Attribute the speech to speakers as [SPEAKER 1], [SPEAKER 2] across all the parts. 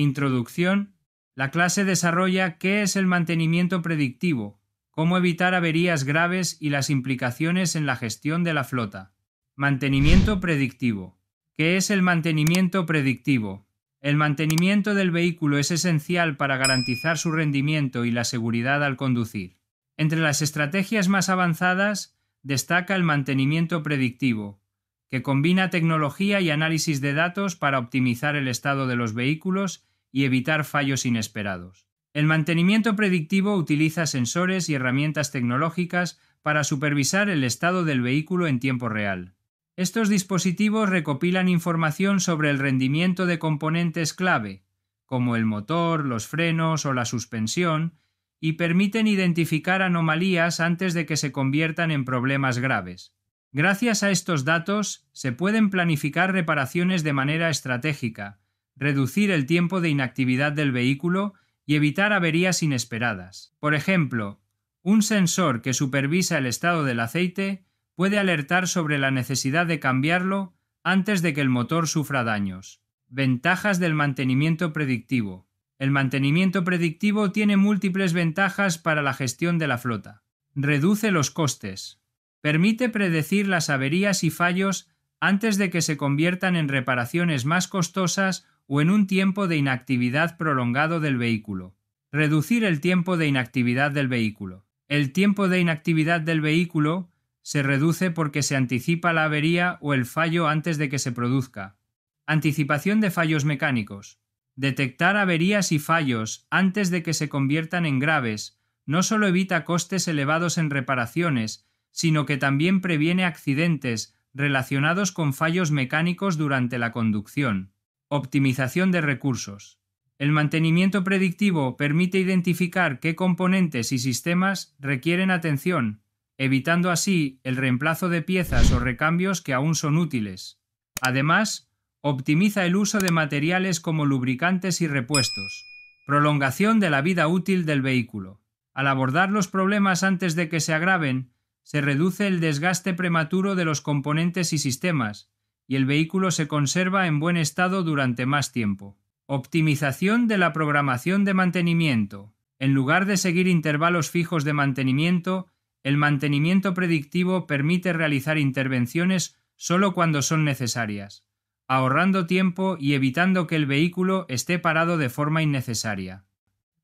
[SPEAKER 1] Introducción. La clase desarrolla qué es el mantenimiento predictivo, cómo evitar averías graves y las implicaciones en la gestión de la flota. Mantenimiento predictivo. ¿Qué es el mantenimiento predictivo? El mantenimiento del vehículo es esencial para garantizar su rendimiento y la seguridad al conducir. Entre las estrategias más avanzadas destaca el mantenimiento predictivo, que combina tecnología y análisis de datos para optimizar el estado de los vehículos y evitar fallos inesperados. El mantenimiento predictivo utiliza sensores y herramientas tecnológicas para supervisar el estado del vehículo en tiempo real. Estos dispositivos recopilan información sobre el rendimiento de componentes clave, como el motor, los frenos o la suspensión, y permiten identificar anomalías antes de que se conviertan en problemas graves. Gracias a estos datos, se pueden planificar reparaciones de manera estratégica, reducir el tiempo de inactividad del vehículo y evitar averías inesperadas. Por ejemplo, un sensor que supervisa el estado del aceite puede alertar sobre la necesidad de cambiarlo antes de que el motor sufra daños. Ventajas del mantenimiento predictivo. El mantenimiento predictivo tiene múltiples ventajas para la gestión de la flota. Reduce los costes. Permite predecir las averías y fallos antes de que se conviertan en reparaciones más costosas o en un tiempo de inactividad prolongado del vehículo. Reducir el tiempo de inactividad del vehículo. El tiempo de inactividad del vehículo se reduce porque se anticipa la avería o el fallo antes de que se produzca. Anticipación de fallos mecánicos. Detectar averías y fallos antes de que se conviertan en graves no solo evita costes elevados en reparaciones, sino que también previene accidentes relacionados con fallos mecánicos durante la conducción. Optimización de recursos. El mantenimiento predictivo permite identificar qué componentes y sistemas requieren atención, evitando así el reemplazo de piezas o recambios que aún son útiles. Además, optimiza el uso de materiales como lubricantes y repuestos. Prolongación de la vida útil del vehículo. Al abordar los problemas antes de que se agraven, se reduce el desgaste prematuro de los componentes y sistemas, y el vehículo se conserva en buen estado durante más tiempo. Optimización de la programación de mantenimiento. En lugar de seguir intervalos fijos de mantenimiento, el mantenimiento predictivo permite realizar intervenciones solo cuando son necesarias, ahorrando tiempo y evitando que el vehículo esté parado de forma innecesaria.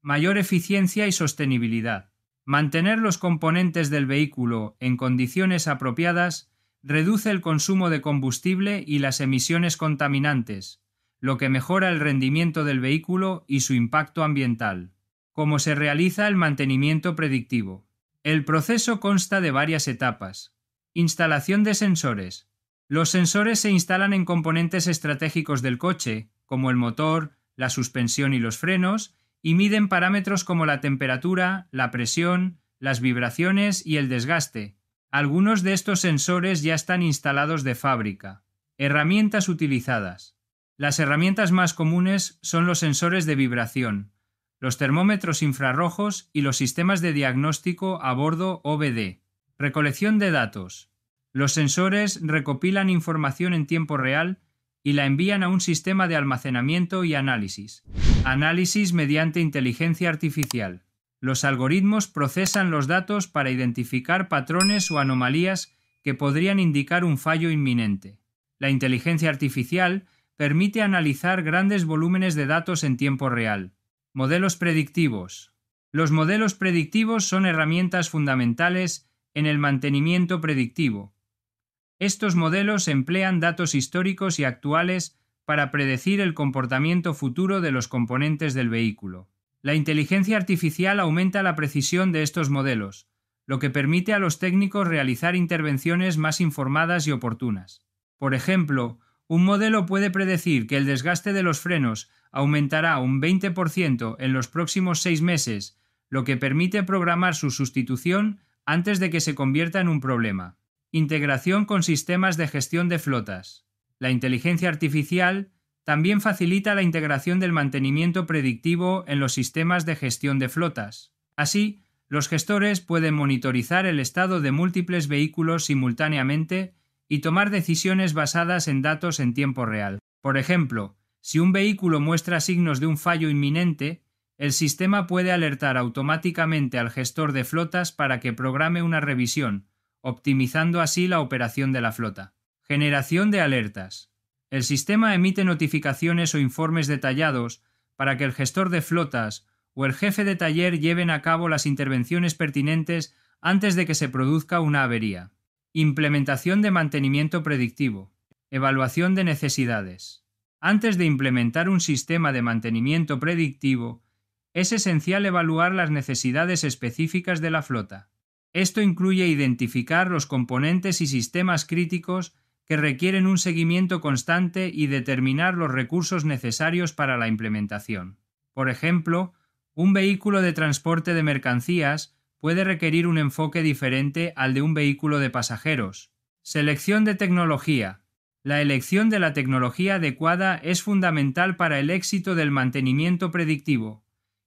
[SPEAKER 1] Mayor eficiencia y sostenibilidad. Mantener los componentes del vehículo en condiciones apropiadas reduce el consumo de combustible y las emisiones contaminantes, lo que mejora el rendimiento del vehículo y su impacto ambiental. Cómo se realiza el mantenimiento predictivo. El proceso consta de varias etapas. Instalación de sensores. Los sensores se instalan en componentes estratégicos del coche, como el motor, la suspensión y los frenos, y miden parámetros como la temperatura, la presión, las vibraciones y el desgaste, algunos de estos sensores ya están instalados de fábrica. Herramientas utilizadas. Las herramientas más comunes son los sensores de vibración, los termómetros infrarrojos y los sistemas de diagnóstico a bordo OBD. Recolección de datos. Los sensores recopilan información en tiempo real y la envían a un sistema de almacenamiento y análisis. Análisis mediante inteligencia artificial. Los algoritmos procesan los datos para identificar patrones o anomalías que podrían indicar un fallo inminente. La inteligencia artificial permite analizar grandes volúmenes de datos en tiempo real. Modelos predictivos. Los modelos predictivos son herramientas fundamentales en el mantenimiento predictivo. Estos modelos emplean datos históricos y actuales para predecir el comportamiento futuro de los componentes del vehículo. La inteligencia artificial aumenta la precisión de estos modelos, lo que permite a los técnicos realizar intervenciones más informadas y oportunas. Por ejemplo, un modelo puede predecir que el desgaste de los frenos aumentará un 20% en los próximos seis meses, lo que permite programar su sustitución antes de que se convierta en un problema. Integración con sistemas de gestión de flotas. La inteligencia artificial también facilita la integración del mantenimiento predictivo en los sistemas de gestión de flotas. Así, los gestores pueden monitorizar el estado de múltiples vehículos simultáneamente y tomar decisiones basadas en datos en tiempo real. Por ejemplo, si un vehículo muestra signos de un fallo inminente, el sistema puede alertar automáticamente al gestor de flotas para que programe una revisión, optimizando así la operación de la flota. Generación de alertas. El sistema emite notificaciones o informes detallados para que el gestor de flotas o el jefe de taller lleven a cabo las intervenciones pertinentes antes de que se produzca una avería. Implementación de mantenimiento predictivo. Evaluación de necesidades. Antes de implementar un sistema de mantenimiento predictivo, es esencial evaluar las necesidades específicas de la flota. Esto incluye identificar los componentes y sistemas críticos que requieren un seguimiento constante y determinar los recursos necesarios para la implementación. Por ejemplo, un vehículo de transporte de mercancías puede requerir un enfoque diferente al de un vehículo de pasajeros. Selección de tecnología. La elección de la tecnología adecuada es fundamental para el éxito del mantenimiento predictivo.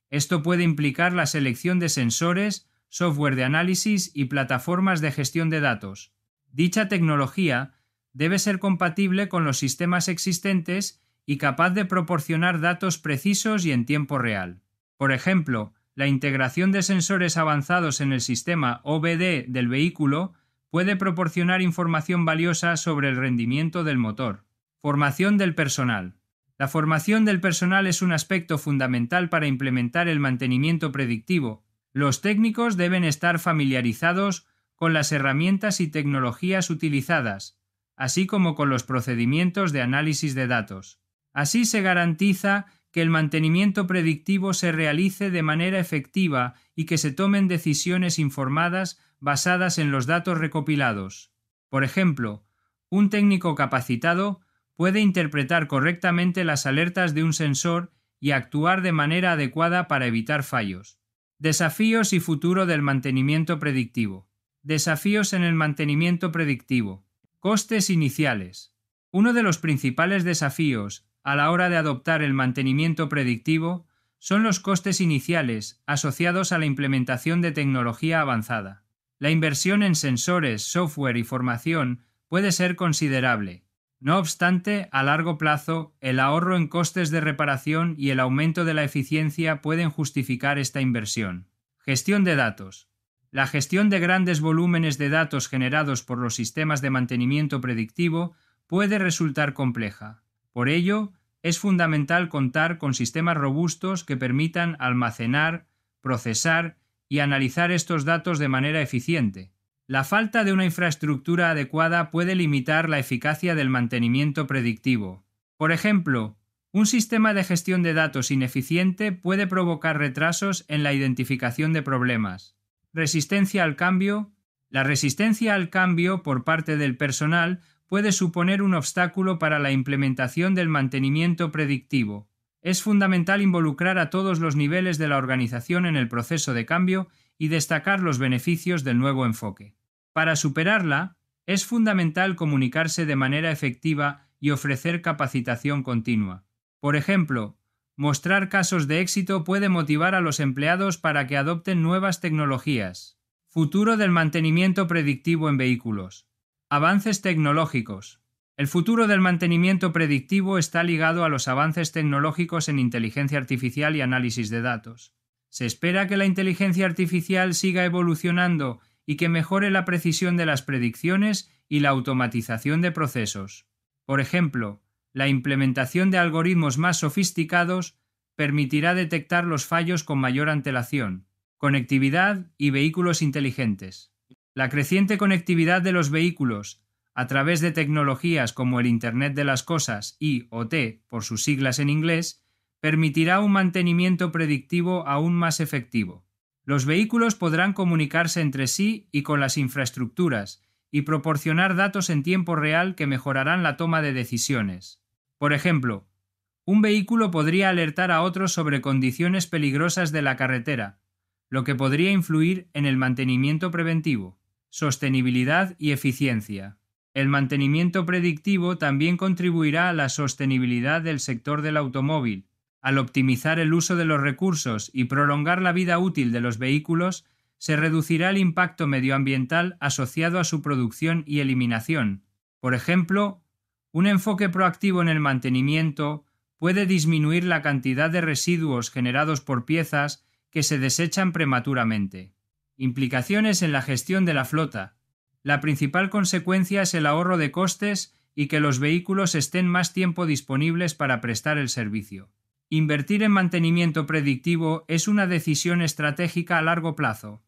[SPEAKER 1] Esto puede implicar la selección de sensores, software de análisis y plataformas de gestión de datos. Dicha tecnología debe ser compatible con los sistemas existentes y capaz de proporcionar datos precisos y en tiempo real. Por ejemplo, la integración de sensores avanzados en el sistema OBD del vehículo puede proporcionar información valiosa sobre el rendimiento del motor. Formación del personal. La formación del personal es un aspecto fundamental para implementar el mantenimiento predictivo. Los técnicos deben estar familiarizados con las herramientas y tecnologías utilizadas, así como con los procedimientos de análisis de datos. Así se garantiza que el mantenimiento predictivo se realice de manera efectiva y que se tomen decisiones informadas basadas en los datos recopilados. Por ejemplo, un técnico capacitado puede interpretar correctamente las alertas de un sensor y actuar de manera adecuada para evitar fallos. Desafíos y futuro del mantenimiento predictivo. Desafíos en el mantenimiento predictivo. Costes iniciales. Uno de los principales desafíos a la hora de adoptar el mantenimiento predictivo son los costes iniciales asociados a la implementación de tecnología avanzada. La inversión en sensores, software y formación puede ser considerable. No obstante, a largo plazo, el ahorro en costes de reparación y el aumento de la eficiencia pueden justificar esta inversión. Gestión de datos. La gestión de grandes volúmenes de datos generados por los sistemas de mantenimiento predictivo puede resultar compleja. Por ello, es fundamental contar con sistemas robustos que permitan almacenar, procesar y analizar estos datos de manera eficiente. La falta de una infraestructura adecuada puede limitar la eficacia del mantenimiento predictivo. Por ejemplo, un sistema de gestión de datos ineficiente puede provocar retrasos en la identificación de problemas. Resistencia al cambio. La resistencia al cambio por parte del personal puede suponer un obstáculo para la implementación del mantenimiento predictivo. Es fundamental involucrar a todos los niveles de la organización en el proceso de cambio y destacar los beneficios del nuevo enfoque. Para superarla, es fundamental comunicarse de manera efectiva y ofrecer capacitación continua. Por ejemplo, Mostrar casos de éxito puede motivar a los empleados para que adopten nuevas tecnologías. Futuro del mantenimiento predictivo en vehículos. Avances tecnológicos. El futuro del mantenimiento predictivo está ligado a los avances tecnológicos en inteligencia artificial y análisis de datos. Se espera que la inteligencia artificial siga evolucionando y que mejore la precisión de las predicciones y la automatización de procesos. Por ejemplo, la implementación de algoritmos más sofisticados permitirá detectar los fallos con mayor antelación. Conectividad y vehículos inteligentes. La creciente conectividad de los vehículos a través de tecnologías como el Internet de las Cosas y por sus siglas en inglés, permitirá un mantenimiento predictivo aún más efectivo. Los vehículos podrán comunicarse entre sí y con las infraestructuras y proporcionar datos en tiempo real que mejorarán la toma de decisiones. Por ejemplo, un vehículo podría alertar a otros sobre condiciones peligrosas de la carretera, lo que podría influir en el mantenimiento preventivo, sostenibilidad y eficiencia. El mantenimiento predictivo también contribuirá a la sostenibilidad del sector del automóvil, al optimizar el uso de los recursos y prolongar la vida útil de los vehículos, se reducirá el impacto medioambiental asociado a su producción y eliminación. Por ejemplo, un enfoque proactivo en el mantenimiento puede disminuir la cantidad de residuos generados por piezas que se desechan prematuramente. Implicaciones en la gestión de la flota. La principal consecuencia es el ahorro de costes y que los vehículos estén más tiempo disponibles para prestar el servicio. Invertir en mantenimiento predictivo es una decisión estratégica a largo plazo.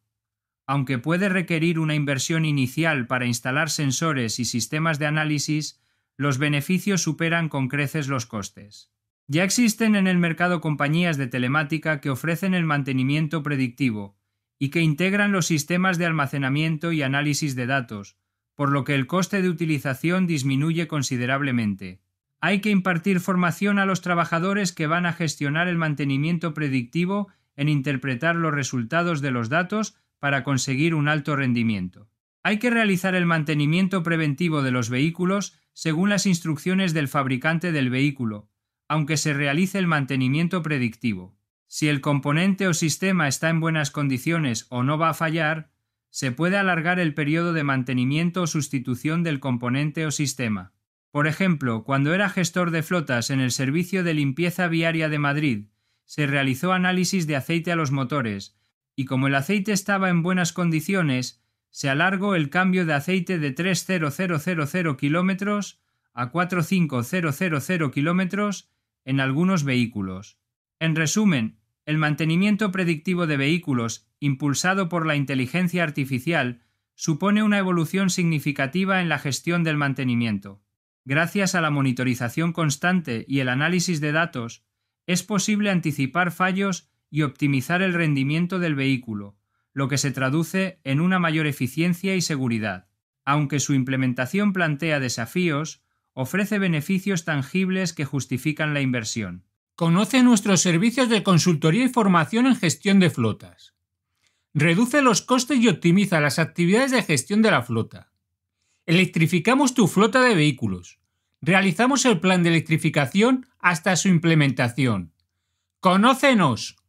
[SPEAKER 1] Aunque puede requerir una inversión inicial para instalar sensores y sistemas de análisis, los beneficios superan con creces los costes. Ya existen en el mercado compañías de telemática que ofrecen el mantenimiento predictivo y que integran los sistemas de almacenamiento y análisis de datos, por lo que el coste de utilización disminuye considerablemente. Hay que impartir formación a los trabajadores que van a gestionar el mantenimiento predictivo en interpretar los resultados de los datos para conseguir un alto rendimiento. Hay que realizar el mantenimiento preventivo de los vehículos según las instrucciones del fabricante del vehículo, aunque se realice el mantenimiento predictivo. Si el componente o sistema está en buenas condiciones o no va a fallar, se puede alargar el periodo de mantenimiento o sustitución del componente o sistema. Por ejemplo, cuando era gestor de flotas en el Servicio de Limpieza Viaria de Madrid, se realizó análisis de aceite a los motores, y como el aceite estaba en buenas condiciones, se alargó el cambio de aceite de 3000 km a 45000 km en algunos vehículos. En resumen, el mantenimiento predictivo de vehículos, impulsado por la inteligencia artificial, supone una evolución significativa en la gestión del mantenimiento. Gracias a la monitorización constante y el análisis de datos, es posible anticipar fallos y optimizar el rendimiento del vehículo, lo que se traduce en una mayor eficiencia y seguridad. Aunque su implementación plantea desafíos, ofrece beneficios tangibles que justifican la inversión. Conoce nuestros servicios de consultoría y formación en gestión de flotas. Reduce los costes y optimiza las actividades de gestión de la flota. Electrificamos tu flota de vehículos. Realizamos el plan de electrificación hasta su implementación. ¡Conócenos!